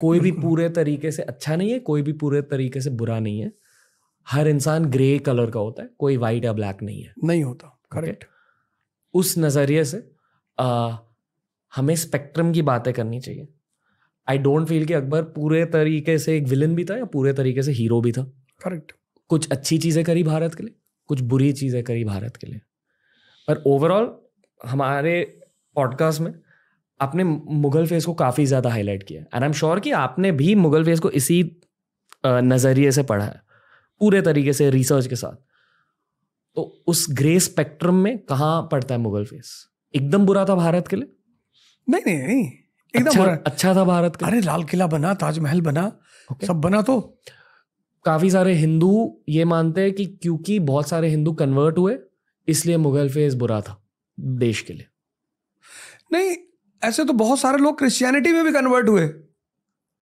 कोई भी पूरे तरीके से अच्छा नहीं है कोई भी पूरे तरीके से बुरा नहीं है हर इंसान ग्रे कलर का होता है कोई वाइट या ब्लैक नहीं है नहीं होता करेक्ट okay? उस नज़रिए से आ, हमें स्पेक्ट्रम की बातें करनी चाहिए आई डोंट फील कि अकबर पूरे तरीके से एक विलन भी था या पूरे तरीके से हीरो भी था करेक्ट कुछ अच्छी चीज़ें करी भारत के लिए कुछ बुरी चीज़ें करी भारत के लिए पर ओवरऑल हमारे पॉडकास्ट में आपने मुगल फेस को काफ़ी ज़्यादा हाईलाइट किया एंड आई एम श्योर कि आपने भी मुगल फेस को इसी नज़रिए से पढ़ा है पूरे तरीके से रिसर्च के साथ तो उस ग्रे स्पेक्ट्रम में कहाँ पड़ता है मुगल फेस एकदम बुरा था भारत के लिए नहीं नहीं नहीं एकदम अच्छा, अच्छा था भारत का अरे लाल किला बना ताजमहल बना okay. सब बना तो काफ़ी सारे हिंदू ये मानते हैं कि क्योंकि बहुत सारे हिंदू कन्वर्ट हुए इसलिए मुगल फेज बुरा था देश के लिए नहीं ऐसे तो बहुत सारे लोग क्रिश्चियनिटी में भी कन्वर्ट हुए